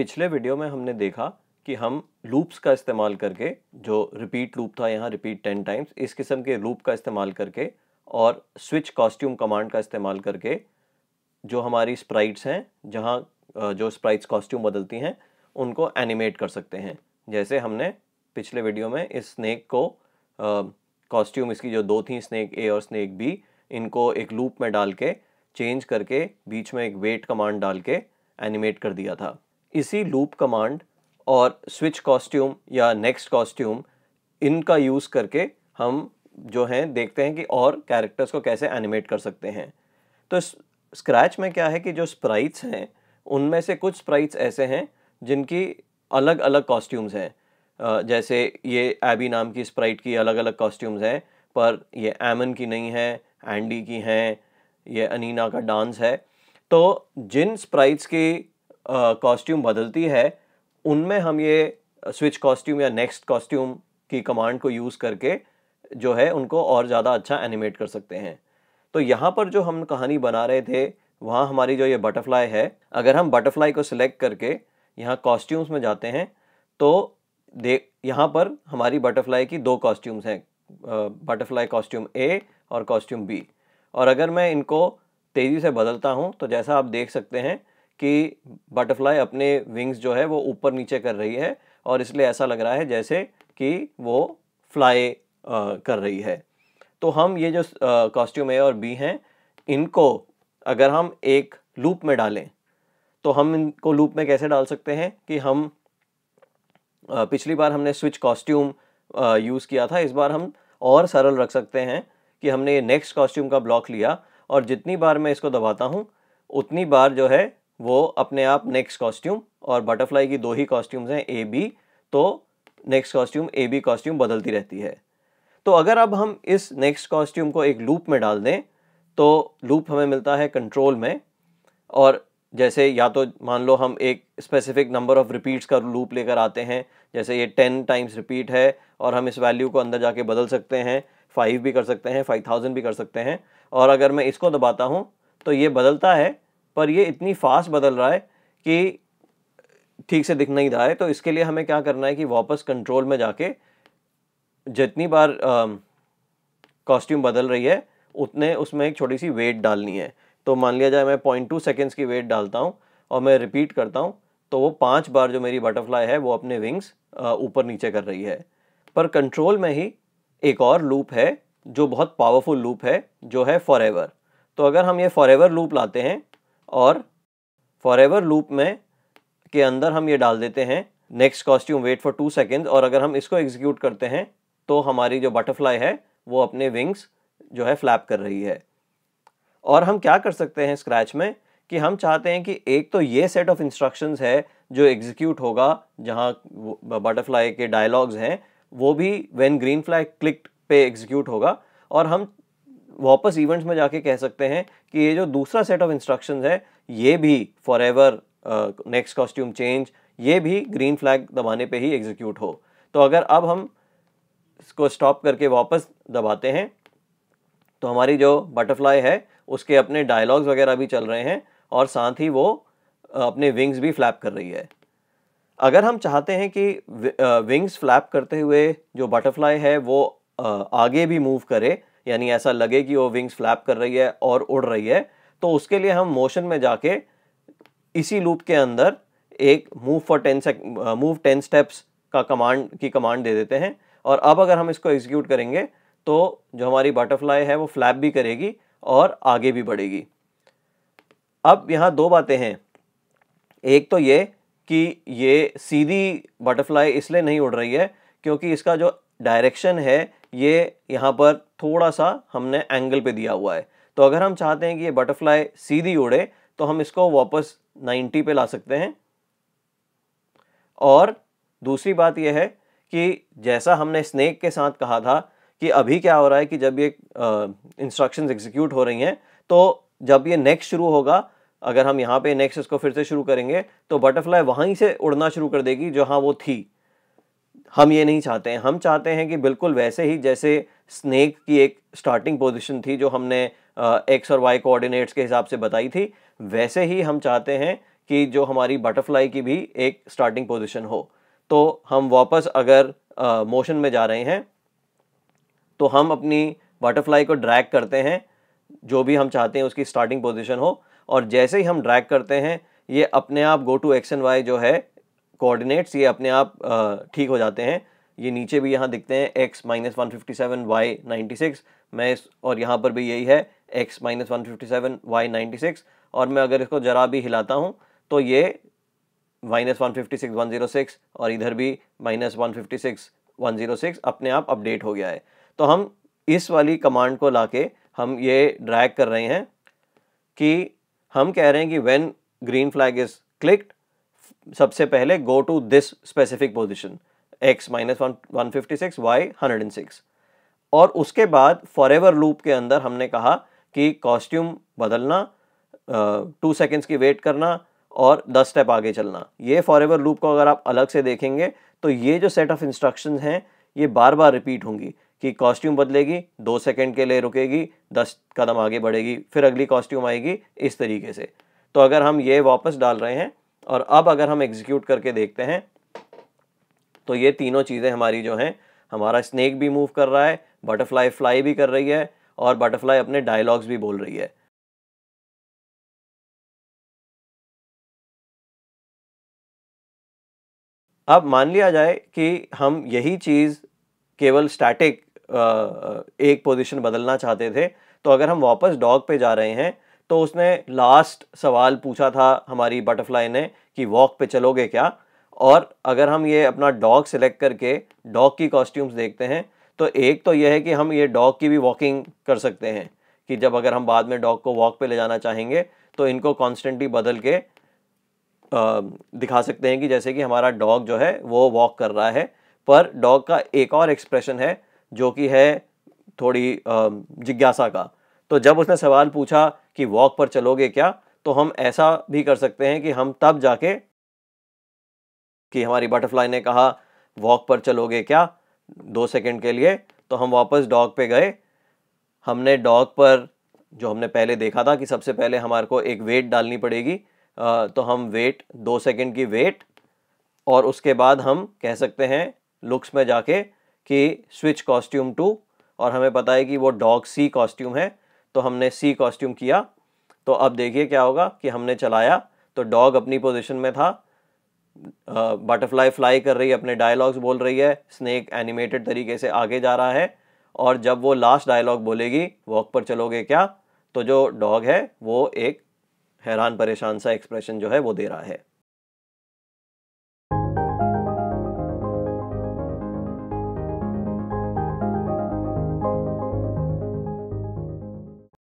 पिछले वीडियो में हमने देखा कि हम लूप्स का इस्तेमाल करके जो रिपीट लूप था यहाँ रिपीट टेन टाइम्स इस किस्म के लूप का इस्तेमाल करके और स्विच कॉस्ट्यूम कमांड का इस्तेमाल करके जो हमारी स्प्राइट्स हैं जहाँ जो स्प्राइट्स कॉस्ट्यूम बदलती हैं उनको एनिमेट कर सकते हैं जैसे हमने पिछले वीडियो में इस स्नैक को कॉस्ट्यूम इसकी जो दो थी स्नैक ए और स्नैक बी इनको एक लूप में डाल के चेंज करके बीच में एक वेट कमांड डाल के एनिमेट कर दिया था इसी लूप कमांड और स्विच कॉस्ट्यूम या नेक्स्ट कॉस्ट्यूम इनका यूज़ करके हम जो हैं देखते हैं कि और कैरेक्टर्स को कैसे एनिमेट कर सकते हैं तो स्क्रैच में क्या है कि जो स्प्राइट्स हैं उनमें से कुछ स्प्राइट्स ऐसे हैं जिनकी अलग अलग कॉस्ट्यूम्स हैं जैसे ये एबी नाम की स्प्राइट की अलग अलग कॉस्ट्यूम्स हैं पर ये एमन की नहीं है एंडी की हैं ये अनीना का डांस है तो जिन स्प्राइट्स की कॉस्ट्यूम बदलती है उनमें हम ये स्विच कॉस्ट्यूम या नेक्स्ट कॉस्ट्यूम की कमांड को यूज़ करके जो है उनको और ज़्यादा अच्छा एनिमेट कर सकते हैं तो यहाँ पर जो हम कहानी बना रहे थे वहाँ हमारी जो ये बटरफ्लाई है अगर हम बटरफ्लाई को सिलेक्ट करके यहाँ कॉस्ट्यूम्स में जाते हैं तो दे यहाँ पर हमारी बटरफ्लाई की दो कॉस्ट्यूम्स हैं बटरफ्लाई कॉस्ट्यूम ए और कॉस्ट्यूम बी और अगर मैं इनको तेज़ी से बदलता हूँ तो जैसा आप देख सकते हैं कि बटरफ्लाई अपने विंग्स जो है वो ऊपर नीचे कर रही है और इसलिए ऐसा लग रहा है जैसे कि वो फ्लाई कर रही है तो हम ये जो कॉस्ट्यूम ए और बी हैं इनको अगर हम एक लूप में डालें तो हम इनको लूप में कैसे डाल सकते हैं कि हम पिछली बार हमने स्विच कॉस्ट्यूम यूज़ किया था इस बार हम और सरल रख सकते हैं कि हमने ये नेक्स्ट कॉस्ट्यूम का ब्लॉक लिया और जितनी बार मैं इसको दबाता हूँ उतनी बार जो है वो अपने आप नेक्स्ट कॉस्ट्यूम और बटरफ्लाई की दो ही कॉस्ट्यूम्स हैं ए बी तो next costume A B costume बदलती रहती है तो अगर अब हम इस नेक्स्ट कॉस्ट्यूम को एक लूप में डाल दें तो लूप हमें मिलता है कंट्रोल में और जैसे या तो मान लो हम एक स्पेसिफिक नंबर ऑफ़ रिपीट्स का लूप लेकर आते हैं जैसे ये टेन टाइम्स रिपीट है और हम इस वैल्यू को अंदर जाके बदल सकते हैं फाइव भी कर सकते हैं फाइव थाउजेंड भी कर सकते हैं और अगर मैं इसको दबाता हूँ तो ये बदलता है पर ये इतनी फास्ट बदल रहा है कि ठीक से दिख नहीं रहा है तो इसके लिए हमें क्या करना है कि वापस कंट्रोल में जाके जितनी बार कॉस्ट्यूम बदल रही है उतने उसमें एक छोटी सी वेट डालनी है तो मान लिया जाए मैं पॉइंट टू सेकेंड्स की वेट डालता हूँ और मैं रिपीट करता हूँ तो वो पाँच बार जो मेरी बटरफ्लाई है वो अपने विंग्स ऊपर नीचे कर रही है पर कंट्रोल में ही एक और लूप है जो बहुत पावरफुल लूप है जो है फॉर तो अगर हम ये फॉर लूप लाते हैं और फॉर लूप में के अंदर हम ये डाल देते हैं next costume wait for two second और अगर हम इसको एग्जीक्यूट करते हैं तो हमारी जो बटरफ्लाई है वो अपने विंग्स जो है फ्लैप कर रही है और हम क्या कर सकते हैं स्क्रैच में कि हम चाहते हैं कि एक तो ये सेट ऑफ इंस्ट्रक्शंस है जो एग्जीक्यूट होगा जहाँ बटरफ्लाई के डायलॉग्स हैं वो भी व्हेन ग्रीन फ्लैग क्लिक पे एग्जीक्यूट होगा और हम वापस इवेंट्स में जाके कह सकते हैं कि ये जो दूसरा सेट ऑफ इंस्ट्रक्शन है ये भी forever next costume change ये भी ग्रीन फ्लैग दबाने पे ही एग्जीक्यूट हो तो अगर अब हम इसको स्टॉप करके वापस दबाते हैं तो हमारी जो बटरफ्लाई है उसके अपने डायलॉग्स वगैरह भी चल रहे हैं और साथ ही वो अपने विंग्स भी फ्लैप कर रही है अगर हम चाहते हैं कि विंग्स फ्लैप करते हुए जो बटरफ्लाई है वो आगे भी मूव करे यानी ऐसा लगे कि वो विंग्स फ्लैप कर रही है और उड़ रही है तो उसके लिए हम मोशन में जाके इसी लूप के अंदर एक move for ten sec move ten steps का कमांड की कमांड दे देते हैं और अब अगर हम इसको एग्जीक्यूट करेंगे तो जो हमारी बटरफ्लाई है वो फ्लैप भी करेगी और आगे भी बढ़ेगी अब यहाँ दो बातें हैं एक तो ये कि ये सीधी बटरफ्लाई इसलिए नहीं उड़ रही है क्योंकि इसका जो डायरेक्शन है ये यहाँ पर थोड़ा सा हमने एंगल पे दिया हुआ है तो अगर हम चाहते हैं कि ये बटरफ्लाई सीधी उड़े तो हम इसको वापस 90 पे ला सकते हैं और दूसरी बात यह है कि जैसा हमने स्नेक के साथ कहा था कि अभी क्या हो रहा है कि जब ये इंस्ट्रक्शन एग्जीक्यूट हो रही हैं तो जब ये नेक्स्ट शुरू होगा अगर हम यहाँ पे नेक्स्ट इसको फिर से शुरू करेंगे तो बटरफ्लाई वहीं से उड़ना शुरू कर देगी जहाँ वो थी हम ये नहीं चाहते हैं हम चाहते हैं कि बिल्कुल वैसे ही जैसे स्नेक की एक स्टार्टिंग पोजीशन थी जो हमने एक्स और वाई कोऑर्डिनेट्स के हिसाब से बताई थी वैसे ही हम चाहते हैं कि जो हमारी बटरफ्लाई की भी एक स्टार्टिंग पोजिशन हो तो हम वापस अगर मोशन में जा रहे हैं तो हम अपनी बटरफ्लाई को ड्रैग करते हैं जो भी हम चाहते हैं उसकी स्टार्टिंग पोजिशन हो और जैसे ही हम ड्रैग करते हैं ये अपने आप go to X and Y जो है कोऑर्डिनेट्स ये अपने आप ठीक हो जाते हैं ये नीचे भी यहाँ दिखते हैं X minus one fifty seven Y ninety six मैं इस और यहाँ पर भी यही है X minus one fifty seven Y ninety six और मैं अगर इसको ज़रा भी हिलाता हूँ तो ये minus one fifty six one zero six और इधर भी minus one fifty six one zero six अपने आप अपडेट हो गया है तो हम इस वाली कमांड को ला के हम ये ड्रैग कर रहे हैं कि हम कह रहे हैं कि when green flag is clicked सबसे पहले go to this specific position X minus one one fifty six Y hundred and six और उसके बाद फॉर एवर लूप के अंदर हमने कहा कि कॉस्ट्यूम बदलना टू सेकेंड्स की वेट करना और दस स्टेप आगे चलना ये फॉर एवर लूप को अगर आप अलग से देखेंगे तो ये जो सेट ऑफ इंस्ट्रक्शन हैं ये बार बार रिपीट होंगी कि कॉस्ट्यूम बदलेगी दो सेकेंड के लिए रुकेगी दस कदम आगे बढ़ेगी फिर अगली कॉस्ट्यूम आएगी इस तरीके से तो अगर हम ये वापस डाल रहे हैं और अब अगर हम एग्जीक्यूट करके देखते हैं तो ये तीनों चीज़ें हमारी जो हैं हमारा स्नेक भी मूव कर रहा है बटरफ्लाई फ्लाई भी कर रही है और बटरफ्लाई अपने डायलॉग्स भी बोल रही है अब मान लिया जाए कि हम यही चीज़ केवल स्टैटिक एक पोजीशन बदलना चाहते थे तो अगर हम वापस डॉग पे जा रहे हैं तो उसने लास्ट सवाल पूछा था हमारी बटरफ्लाई ने कि वॉक पे चलोगे क्या और अगर हम ये अपना डॉग सेलेक्ट करके डॉग की कॉस्ट्यूम्स देखते हैं तो एक तो यह है कि हम ये डॉग की भी वॉकिंग कर सकते हैं कि जब अगर हम बाद में डॉग को वॉक पे ले जाना चाहेंगे तो इनको कॉन्स्टेंटली बदल के आ, दिखा सकते हैं कि जैसे कि हमारा डॉग जो है वो वॉक कर रहा है पर डॉग का एक और एक्सप्रेशन है जो कि है थोड़ी जिज्ञासा का तो जब उसने सवाल पूछा कि वॉक पर चलोगे क्या तो हम ऐसा भी कर सकते हैं कि हम तब जाके कि हमारी बटरफ्लाई ने कहा वॉक पर चलोगे क्या दो सेकंड के लिए तो हम वापस डॉग पे गए हमने डॉग पर जो हमने पहले देखा था कि सबसे पहले हमारे को एक वेट डालनी पड़ेगी तो हम वेट दो सेकंड की वेट और उसके बाद हम कह सकते हैं लुक्स में जाके कि स्विच कॉस्ट्यूम टू और हमें पता है कि वो डॉग सी कॉस्ट्यूम है तो हमने सी कॉस्ट्यूम किया तो अब देखिए क्या होगा कि हमने चलाया तो डॉग अपनी पोजिशन में था बटरफ्लाई फ्लाई कर रही है अपने डायलॉग्स बोल रही है स्नैक एनिमेटेड तरीके से आगे जा रहा है और जब वो लास्ट डायलॉग बोलेगी वॉक पर चलोगे क्या तो जो डॉग है वो एक हैरान परेशान सा एक्सप्रेशन जो है वो दे रहा है